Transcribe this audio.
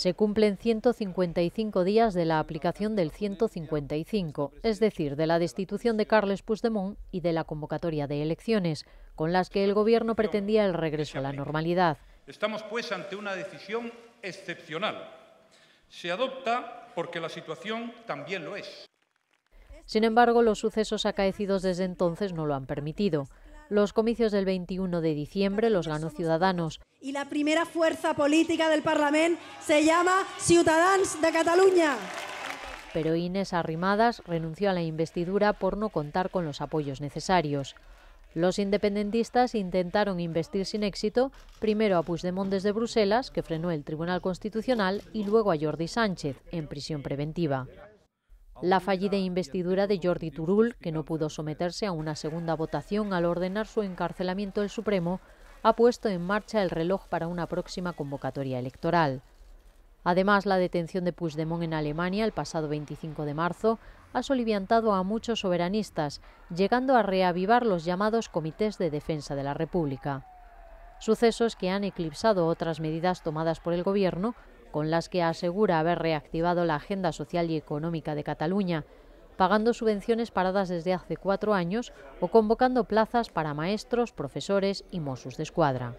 se cumplen 155 días de la aplicación del 155, es decir, de la destitución de Carles Puigdemont y de la convocatoria de elecciones, con las que el Gobierno pretendía el regreso a la normalidad. Estamos, pues, ante una decisión excepcional. Se adopta porque la situación también lo es. Sin embargo, los sucesos acaecidos desde entonces no lo han permitido. Los comicios del 21 de diciembre los ganó Ciudadanos. Y la primera fuerza política del Parlamento se llama Ciudadans de Cataluña. Pero Inés Arrimadas renunció a la investidura por no contar con los apoyos necesarios. Los independentistas intentaron investir sin éxito primero a Puigdemont desde Bruselas, que frenó el Tribunal Constitucional, y luego a Jordi Sánchez, en prisión preventiva la fallida investidura de Jordi Turul, que no pudo someterse a una segunda votación al ordenar su encarcelamiento el Supremo, ha puesto en marcha el reloj para una próxima convocatoria electoral. Además, la detención de Puigdemont en Alemania el pasado 25 de marzo ha soliviantado a muchos soberanistas, llegando a reavivar los llamados comités de defensa de la República. Sucesos que han eclipsado otras medidas tomadas por el Gobierno con las que asegura haber reactivado la agenda social y económica de Cataluña, pagando subvenciones paradas desde hace cuatro años o convocando plazas para maestros, profesores y mosos de Escuadra.